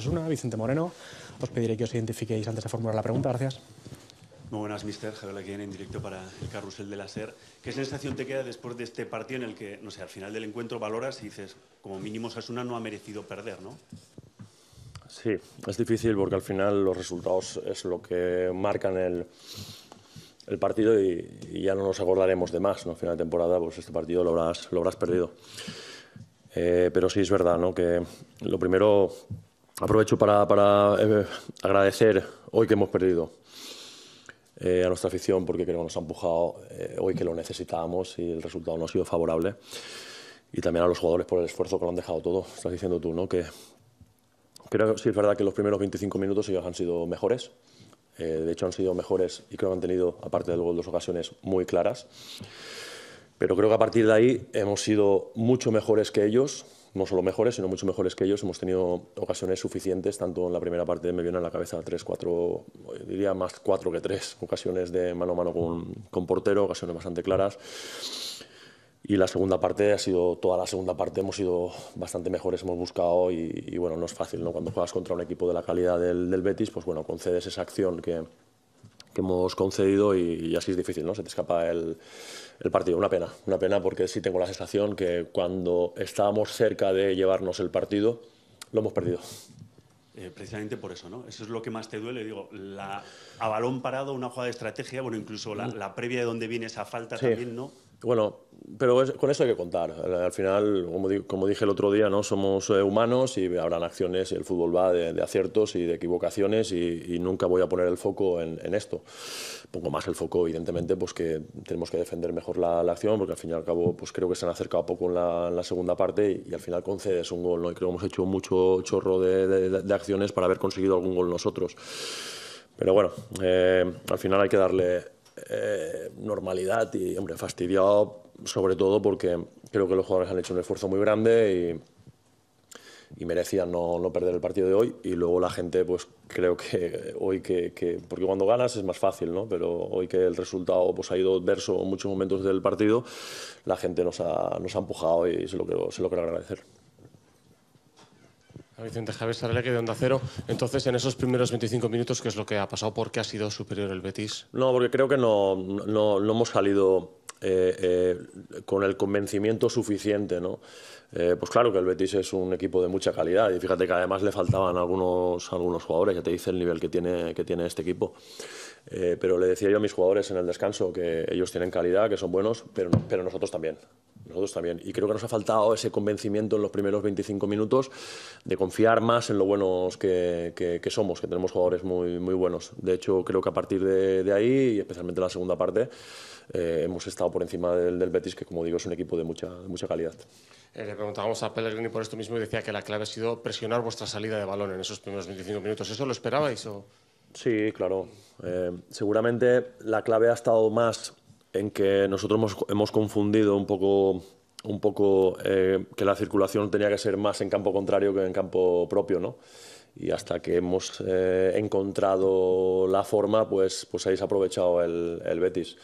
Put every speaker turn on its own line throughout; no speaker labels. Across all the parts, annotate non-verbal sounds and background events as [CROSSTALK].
Asuna, Vicente Moreno. Os pediré que os identifiquéis antes de formular la pregunta. Gracias. Muy buenas, mister. Javier Laquien, en directo para el carrusel de la SER. ¿Qué sensación te queda después de este partido en el que, no sé, al final del encuentro valoras y dices, como mínimo Asuna no ha merecido perder, ¿no?
Sí, es difícil porque al final los resultados es lo que marcan el, el partido y, y, ya no nos acordaremos de más. ¿no? Al final de temporada, pues este partido lo habrás, lo habrás perdido. Eh, pero sí es verdad, ¿no? Que lo primero aprovecho para, eh, agradecer hoy que hemos perdido eh, a nuestra afición porque creo que nos ha empujado eh, hoy que lo necesitábamos y el resultado no ha sido favorable. Y también a los jugadores por el esfuerzo que lo han dejado todo. Estás diciendo tú, ¿no? Que creo que sí es verdad que los primeros 25 minutos ellos han sido mejores. de hecho, han sido mejores y creo que han tenido, aparte de gol, dos ocasiones muy claras. Pero creo que a partir de ahí hemos sido mucho mejores que ellos no solo mejores, sino mucho mejores que ellos. Hemos tenido ocasiones suficientes, tanto en la primera parte me vienen a la cabeza tres, cuatro, eh, diría más cuatro que tres, ocasiones de mano a mano con, con portero, ocasiones bastante claras. Y la segunda parte ha sido, toda la segunda parte hemos sido bastante mejores, hemos buscado y, bueno, no es fácil, ¿no? Cuando juegas contra un equipo de la calidad del, del Betis, pues bueno, concedes esa acción que, que hemos concedido y, así es difícil, ¿no? Se te escapa el, el, partido. Una pena, una pena porque sí tengo la sensación que cuando estábamos cerca de llevarnos el partido, lo hemos perdido.
Eh, precisamente por eso, ¿no? Eso es lo que más te duele, digo, la, a balón parado, una jugada de estrategia, bueno, incluso la, mm. la previa de donde viene esa falta también, ¿no?
Bueno, pero con eso hay que contar. Al final, como, como dije el otro día, no somos eh, humanos y habrán acciones y el fútbol va de, aciertos y de equivocaciones y, nunca voy a poner el foco en, esto. Pongo más el foco, evidentemente, pues que tenemos que defender mejor la, acción porque al fin y al cabo pues creo que se han acercado poco en la, segunda parte y, al final concedes un gol. ¿no? Y creo que hemos hecho mucho chorro de, acciones para haber conseguido algún gol nosotros. Pero bueno, eh, al final hay que darle eh, normalidad y, hombre, fastidiado sobre todo porque creo que los jugadores han hecho un esfuerzo muy grande y, merecían no, perder el partido de hoy. Y luego la gente, pues creo que hoy que, que, Porque cuando ganas es más fácil, ¿no? Pero hoy que el resultado pues, ha ido adverso en muchos momentos del partido, la gente nos ha, empujado y se lo, se lo quiero agradecer. Vicente Javier que de Onda Cero. Entonces, en esos primeros 25 minutos, ¿qué es lo que ha pasado? ¿Por qué ha sido superior el Betis? No, porque creo que no, hemos salido eh, eh, con el convencimiento suficiente, ¿no? Eh, pues claro que el Betis es un equipo de mucha calidad y fíjate que además le faltaban algunos, algunos jugadores, ya te dice el nivel que tiene, que tiene este equipo. pero le decía yo a mis jugadores en el descanso que ellos tienen calidad, que son buenos, pero, pero nosotros también. Nosotros también. Y creo que nos ha faltado ese convencimiento en los primeros 25 minutos de confiar más en lo buenos que, que, somos, que tenemos jugadores muy, muy buenos. De hecho, creo que a partir de, de ahí, y especialmente en la segunda parte, eh, hemos estado por encima del, Betis, que como digo es un equipo de mucha, mucha calidad. Eh, le preguntábamos a Pellegrini por esto mismo y decía que la clave ha sido presionar vuestra salida de balón en esos primeros 25 minutos. ¿Eso lo esperabais o...? Sí, claro. Eh, seguramente la clave ha estado más en que nosotros hemos, hemos confundido un poco un poco eh, que la circulación tenía que ser más en campo contrario que en campo propio, ¿no? Y hasta que hemos eh, encontrado la forma, pues, pues ahí aprovechado el, el, Betis.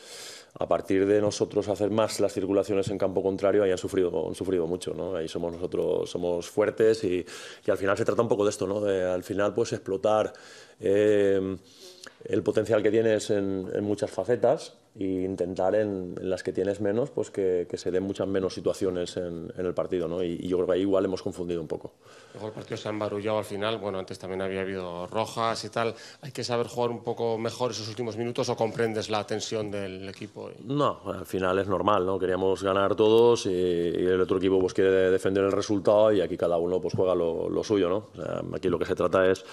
A partir de nosotros hacer más las circulaciones en campo contrario, ahí han sufrido, han sufrido mucho, ¿no? Ahí somos nosotros, somos fuertes y, y al final se trata un poco de esto, ¿no? al final, pues explotar eh, el potencial que tienes en, en muchas facetas e intentar en, las que tienes menos, pues que, que se den muchas menos situaciones en, el partido, ¿no? Y, yo creo que ahí igual hemos confundido un poco. Luego el partido se ha embarullado al final, bueno, antes también había habido rojas y tal. ¿Hay que saber jugar un poco mejor esos últimos minutos o comprendes la tensión del equipo? No, al final es normal, ¿no? Queríamos ganar todos y, el otro equipo pues quiere defender el resultado y aquí cada uno pues juega lo, suyo, ¿no? aquí lo que se trata es...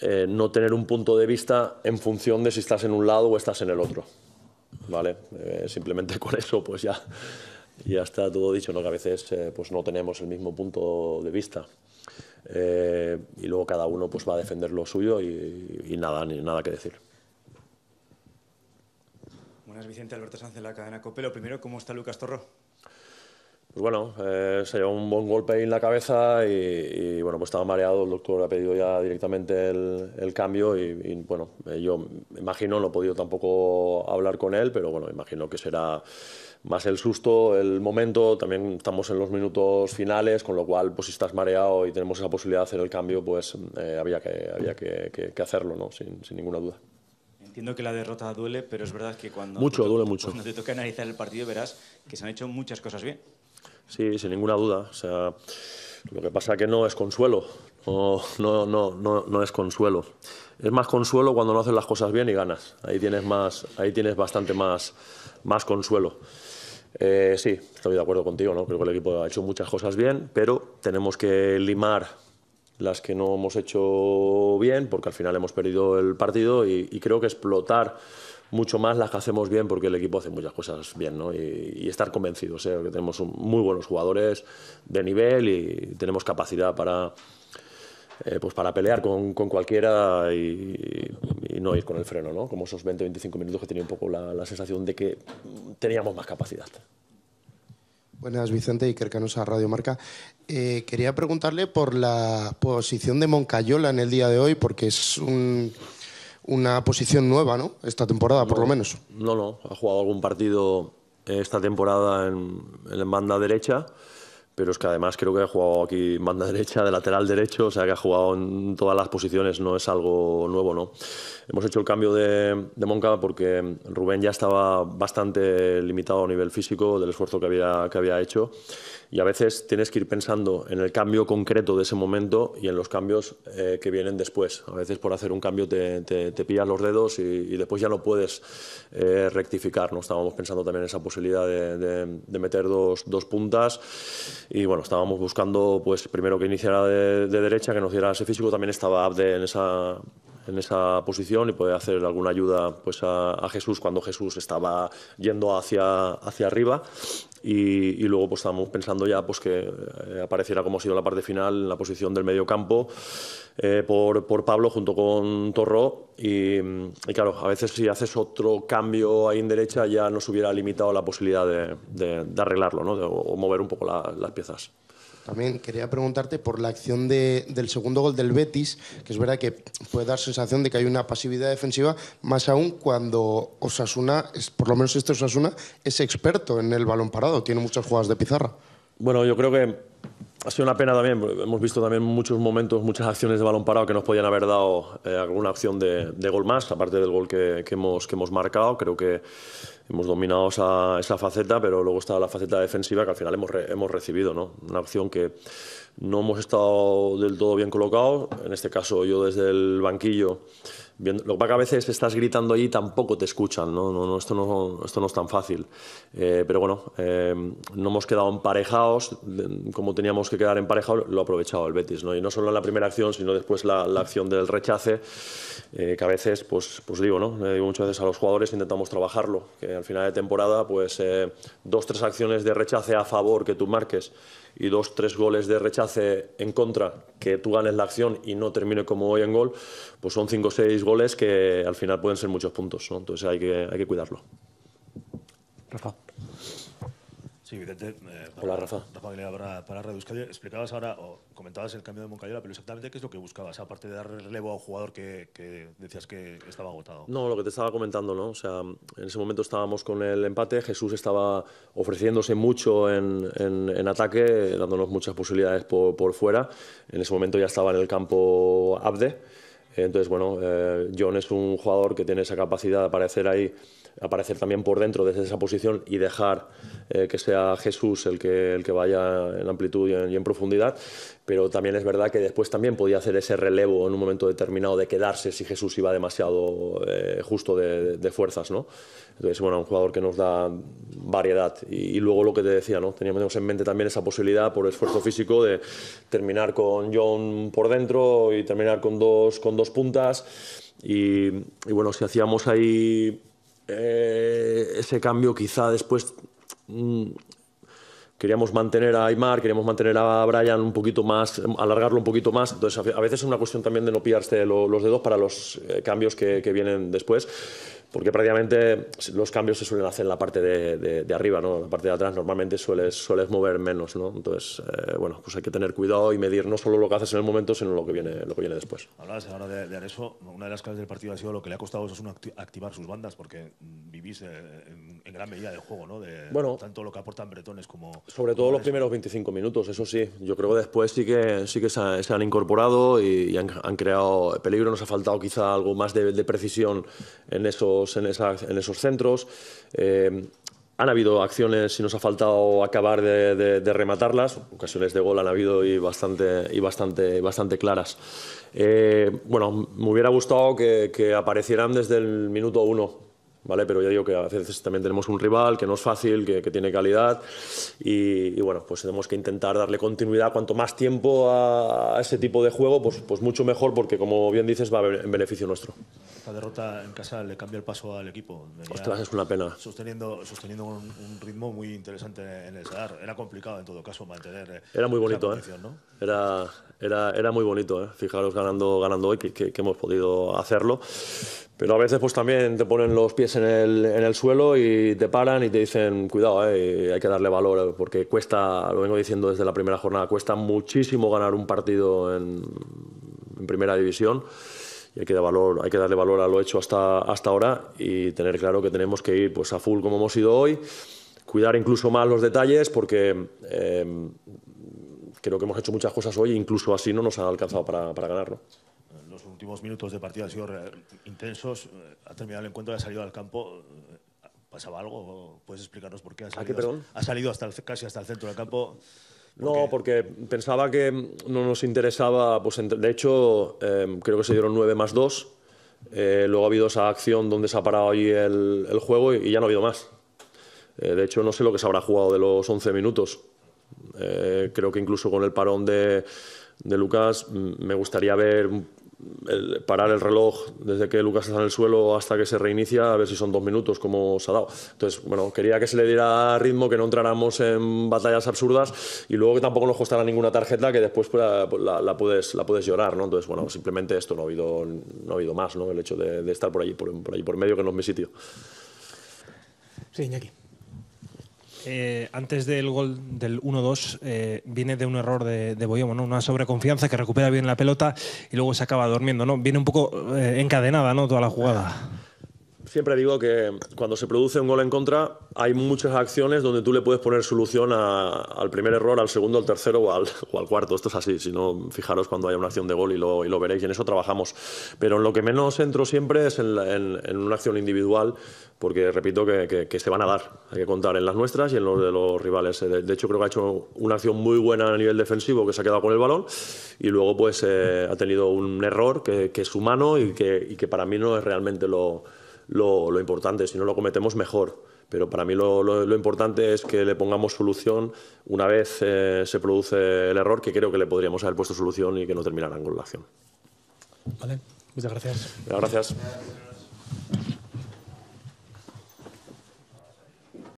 Eh, no tener un punto de vista en función de si estás en un lado o estás en el otro. ¿vale? Eh, simplemente [LAUGHS] con eso pues ya, ya está todo dicho, ¿no? Que a veces eh, pues no tenemos el mismo punto de vista. Eh, y luego cada uno pues va a defender lo suyo y, nada, ni nada que decir.
Buenas, Vicente Alberto Sánchez, la cadena Copelo. primero, ¿cómo está Lucas Torro?
Pues bueno, eh, se llevó un buen golpe ahí en la cabeza y, bueno, pues estaba mareado, el doctor ha pedido ya directamente el, cambio y, bueno, eh, yo imagino, no he podido tampoco hablar con él, pero bueno, imagino que será más el susto, el momento, también estamos en los minutos finales, con lo cual pues si estás mareado y tenemos esa posibilidad de hacer el cambio, pues eh, había, que, había que, hacerlo, ¿no? sin, ninguna duda.
Entiendo que la derrota duele, pero es verdad que cuando... Mucho, duele mucho. Cuando te toca analizar el partido verás que se han hecho muchas cosas bien.
Sí, sin ninguna duda. O sea, lo que pasa es que no es consuelo. No, no, no, es consuelo. Es más consuelo cuando no haces las cosas bien y ganas. Ahí tienes, más, ahí tienes bastante más, más consuelo. Eh, sí, estoy de acuerdo contigo, ¿no? Creo que el equipo ha hecho muchas cosas bien, pero tenemos que limar las que no hemos hecho bien, porque al final hemos perdido el partido y creo que explotar mucho más las que hacemos bien, porque el equipo hace muchas cosas bien, ¿no? Y, estar convencidos, ¿eh? que tenemos muy buenos jugadores de nivel y tenemos capacidad para, eh, pues para pelear con, cualquiera y, no ir con el freno, ¿no? Como esos 20-25 minutos que tenía un poco la, sensación de que teníamos más capacidad. Buenas, Vicente y a Radio Marca. Eh, quería preguntarle por la posición de Moncayola en el día de hoy, porque es un una posición nueva, ¿no? Esta temporada, por lo menos. No, no, ha jugado algún partido esta temporada en, en, banda derecha, pero es que además creo que ha jugado aquí en banda derecha, de lateral derecho, o sea que ha jugado en todas las posiciones, no es algo nuevo, ¿no? Hemos hecho el cambio de, de Monca porque Rubén ya estaba bastante limitado a nivel físico del esfuerzo que había, que había hecho y a veces tienes que ir pensando en el cambio concreto de ese momento y en los cambios eh, que vienen después. A veces por hacer un cambio te, pillas los dedos y, después ya no puedes eh, rectificar. ¿no? Estábamos pensando también en esa posibilidad de, meter dos, puntas y bueno, estábamos buscando pues primero que iniciara de, derecha, que nos diera ese físico, también estaba Abde en esa en esa posición y poder hacer alguna ayuda pues, a, Jesús cuando Jesús estaba yendo hacia, hacia arriba. Y, luego pues, estábamos pensando ya pues, que eh, apareciera como ha sido la parte final, en la posición del medio campo, eh, por, Pablo junto con Torró. Y, claro, a veces si haces otro cambio ahí en derecha ya nos hubiera limitado la posibilidad de, arreglarlo o mover un poco las piezas. También quería preguntarte por la acción del segundo gol del Betis, que es verdad que puede dar sensación de que hay una pasividad defensiva, más aún cuando Osasuna, por lo menos este Osasuna, es experto en el balón parado, tiene muchas jugadas de pizarra. Bueno, yo creo que ha sido una pena también, hemos visto también muchos momentos, muchas acciones de balón parado que nos podían haber dado eh, alguna opción de, gol más, aparte del gol que, hemos, marcado. Creo que hemos dominado esa, faceta, pero luego está la faceta defensiva que al final hemos, recibido. ¿no? Una opción que no hemos estado del todo bien colocado En este caso, yo desde el banquillo lo que pasa que a veces estás gritando allí y tampoco te escuchan, ¿no? no, esto, no esto no es tan fácil. Eh, pero bueno, eh, no hemos quedado emparejados como teníamos que quedar emparejados, lo ha aprovechado el Betis, ¿no? Y no solo en la primera acción, sino después la, acción del rechace, eh, que a veces, pues, pues digo, ¿no? Le digo muchas veces a los jugadores, intentamos trabajarlo, que al final de temporada, pues dos, tres acciones de rechace a favor que tú marques y dos, tres goles de rechace en contra, que tú ganes la acción y no termine como hoy en gol, pues son cinco, seis goles que al final pueden ser muchos puntos, ¿no? entonces hay que, hay que cuidarlo. Rafa.
Sí, evidente. Eh, Hola, Rafa. Rafa para, para Explicabas ahora, o comentabas el cambio de Moncayola, pero exactamente qué es lo que buscabas, aparte de dar relevo a un jugador que, que, decías que estaba agotado. No,
lo que te estaba comentando, ¿no? O sea, en ese momento estábamos con el empate, Jesús estaba ofreciéndose mucho en, en, en ataque, dándonos muchas posibilidades por, por fuera. En ese momento ya estaba en el campo Abde. Entonces, bueno, eh, John es un jugador que tiene esa capacidad de aparecer ahí, aparecer también por dentro desde esa posición y dejar eh, que sea Jesús el que, el que vaya en amplitud y en, profundidad. Pero también es verdad que después también podía hacer ese relevo en un momento determinado de quedarse si Jesús iba demasiado eh, justo de, fuerzas, ¿no? Entonces, bueno, un jugador que nos da variedad. Y, y, luego lo que te decía, ¿no? Teníamos en mente también esa posibilidad por esfuerzo físico de terminar con John por dentro y terminar con dos, con dos puntas. Y, bueno, si hacíamos ahí eh, ese cambio, quizá después mm, queríamos mantener a Aymar, queríamos mantener a Brian un poquito más, alargarlo un poquito más. Entonces, a veces es una cuestión también de no pillarse los dedos para los eh, cambios que vienen después porque prácticamente los cambios se suelen hacer en la parte de, de, arriba, ¿no? En la parte de atrás normalmente sueles, sueles mover menos, ¿no? Entonces, eh, bueno, pues hay que tener cuidado y medir no solo lo que haces en el momento, sino lo que viene, lo que viene después.
Hablabas ahora de, de una de las claves del partido ha sido lo que le ha costado a activar sus bandas, porque mm, vivís eh, en, gran medida del juego, ¿no? De, bueno, tanto lo que aportan Bretones como...
Sobre todo los primeros 25 minutos, eso sí. Yo creo que después sí que, sí que se, han, incorporado y, han, han, creado peligro. Nos ha faltado quizá algo más de, de precisión en esos en, esos centros. Eh, han habido acciones y nos ha faltado acabar de, rematarlas. Ocasiones de gol han habido y bastante, y bastante, bastante claras. Eh, bueno, me hubiera gustado que aparecieran desde el minuto uno ¿vale? Pero ya digo que a veces también tenemos un rival que no es fácil, que, tiene calidad y, bueno, pues tenemos que intentar darle continuidad cuanto más tiempo a, ese tipo de juego, pues, pues mucho mejor porque como bien dices va en beneficio nuestro.
Esta derrota en casa le cambió el paso al equipo. Ostras, es una pena. Sosteniendo, sosteniendo un, ritmo muy interesante en el Sadar. Era complicado en todo caso mantener. Eh, era muy bonito, ¿eh?
Era, era, era muy bonito, ¿eh? Fijaros ganando, ganando hoy que hemos podido hacerlo. Pero a veces pues también te ponen los pies en el, en el suelo y te paran y te dicen, cuidado, eh, hay que darle valor, eh, porque cuesta, lo vengo diciendo desde la primera jornada, cuesta muchísimo ganar un partido en, primera división y hay que, valor, hay que darle valor a lo hecho hasta, hasta ahora y tener claro que tenemos que ir pues, a full como hemos ido hoy, cuidar incluso más los detalles porque... Eh, creo que hemos hecho muchas cosas hoy, incluso así no nos han alcanzado para, para ganarlo
minutos de partido han sido eh, intensos. Eh, ha terminado el encuentro, ha salido al campo. Eh, ¿Pasaba algo? ¿Puedes explicarnos por qué ha salido, hasta el, casi hasta el centro del campo?
no, porque pensaba que no nos interesaba. Pues, de hecho, em, creo que se dieron 9 más 2. luego ha habido esa acción donde se ha parado ahí el, juego y, ya no ha habido más. de hecho, no sé lo que se habrá jugado de los 11 minutos. creo que incluso con el parón de, de Lucas me gustaría ver el parar el reloj desde que Lucas está en el suelo hasta que se reinicia, a ver si son dos minutos, como se ha dado. Entonces, bueno, quería que se le diera ritmo, que no entráramos en batallas absurdas y luego que tampoco nos costara ninguna tarjeta que después pues, la, puedes, la puedes llorar, ¿no? Entonces, bueno, simplemente esto, no ha habido, no ha habido más, ¿no? El hecho de, estar por allí por, por allí por medio, que no es mi sitio.
Sí, Iñaki. Eh, antes del gol del 1-2 eh, viene de un error de, de Boyomo, ¿no? una sobreconfianza que recupera bien la pelota y luego se acaba durmiendo. ¿no? Viene un poco eh, encadenada ¿no? toda la jugada
siempre digo que cuando se produce un gol en contra, hay muchas acciones donde tú le puedes poner solución al primer error, al segundo, al tercero [LAUGHS] o al, cuarto. Esto es así. Si no, fijaros cuando haya una acción de gol y lo, veréis. Y en eso trabajamos. Pero en lo que menos entro siempre es en, una acción individual, porque repito que, se van a dar. Hay que contar en las nuestras y en los de los rivales. Eh, de, hecho, creo que ha hecho una acción muy buena a nivel defensivo, que se ha quedado con el balón. Y luego, pues, eh, ha tenido un error que, es humano y que para mí no es realmente lo lo, importante, si no lo cometemos mejor. Pero para mí lo, importante es que le pongamos solución una vez eh, se produce el error, que creo que le podríamos haber puesto solución y que no terminaran con la acción.
Vale, muchas gracias.
Muchas gracias.